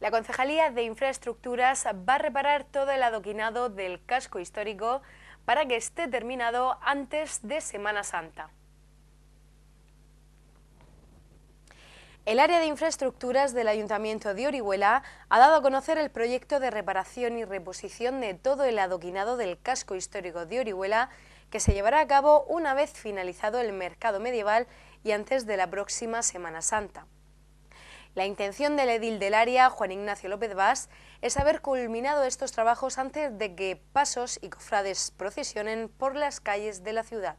La Concejalía de Infraestructuras va a reparar todo el adoquinado del casco histórico para que esté terminado antes de Semana Santa. El área de infraestructuras del Ayuntamiento de Orihuela ha dado a conocer el proyecto de reparación y reposición de todo el adoquinado del casco histórico de Orihuela que se llevará a cabo una vez finalizado el mercado medieval y antes de la próxima Semana Santa. La intención del edil del área, Juan Ignacio López Vaz, es haber culminado estos trabajos antes de que pasos y cofrades procesionen por las calles de la ciudad.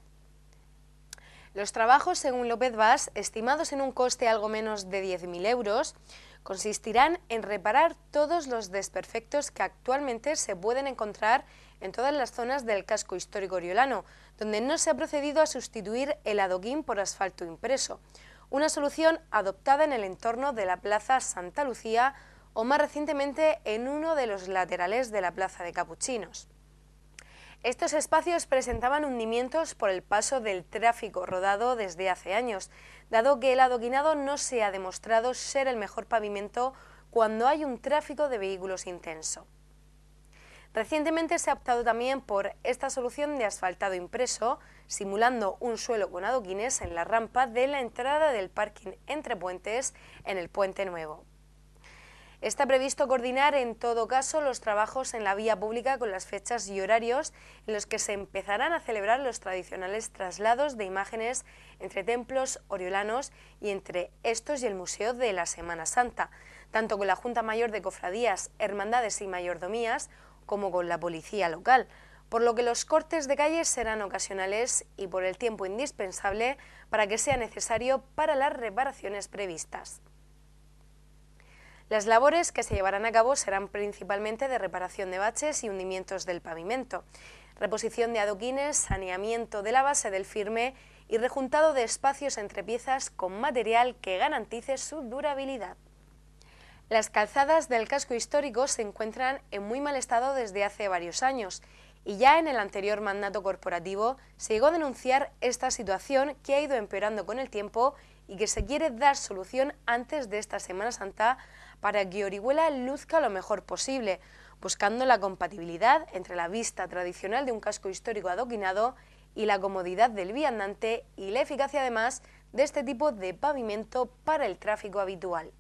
Los trabajos, según López Vaz, estimados en un coste algo menos de 10.000 euros, consistirán en reparar todos los desperfectos que actualmente se pueden encontrar en todas las zonas del casco histórico oriolano, donde no se ha procedido a sustituir el adoquín por asfalto impreso, una solución adoptada en el entorno de la Plaza Santa Lucía o más recientemente en uno de los laterales de la Plaza de Capuchinos. Estos espacios presentaban hundimientos por el paso del tráfico rodado desde hace años, dado que el adoquinado no se ha demostrado ser el mejor pavimento cuando hay un tráfico de vehículos intenso. Recientemente se ha optado también por esta solución de asfaltado impreso, simulando un suelo con adoquines en la rampa de la entrada del parking entre puentes en el Puente Nuevo. Está previsto coordinar en todo caso los trabajos en la vía pública con las fechas y horarios en los que se empezarán a celebrar los tradicionales traslados de imágenes entre templos oriolanos y entre estos y el Museo de la Semana Santa, tanto con la Junta Mayor de Cofradías, Hermandades y Mayordomías como con la policía local, por lo que los cortes de calles serán ocasionales y por el tiempo indispensable para que sea necesario para las reparaciones previstas. Las labores que se llevarán a cabo serán principalmente de reparación de baches y hundimientos del pavimento, reposición de adoquines, saneamiento de la base del firme y rejuntado de espacios entre piezas con material que garantice su durabilidad. Las calzadas del casco histórico se encuentran en muy mal estado desde hace varios años y ya en el anterior mandato corporativo se llegó a denunciar esta situación que ha ido empeorando con el tiempo y que se quiere dar solución antes de esta Semana Santa para que Orihuela luzca lo mejor posible, buscando la compatibilidad entre la vista tradicional de un casco histórico adoquinado y la comodidad del viandante y la eficacia además de este tipo de pavimento para el tráfico habitual.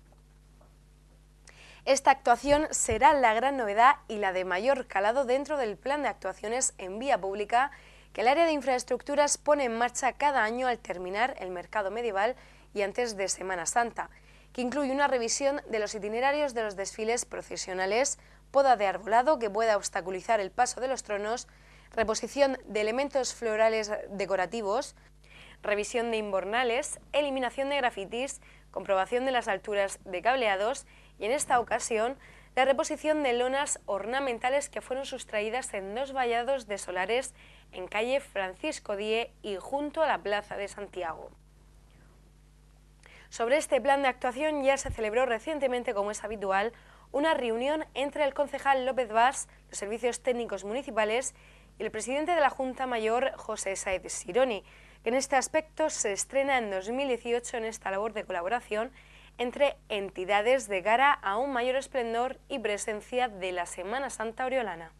Esta actuación será la gran novedad y la de mayor calado dentro del plan de actuaciones en vía pública que el área de infraestructuras pone en marcha cada año al terminar el mercado medieval y antes de Semana Santa, que incluye una revisión de los itinerarios de los desfiles procesionales, poda de arbolado que pueda obstaculizar el paso de los tronos, reposición de elementos florales decorativos, revisión de inbornales, eliminación de grafitis, comprobación de las alturas de cableados y en esta ocasión la reposición de lonas ornamentales que fueron sustraídas en dos vallados de solares en calle Francisco Die y junto a la Plaza de Santiago. Sobre este plan de actuación ya se celebró recientemente, como es habitual, una reunión entre el concejal López Vaz, los servicios técnicos municipales y el presidente de la Junta Mayor, José Saez Sironi, que en este aspecto se estrena en 2018 en esta labor de colaboración entre entidades de gara a un mayor esplendor y presencia de la Semana Santa Oriolana.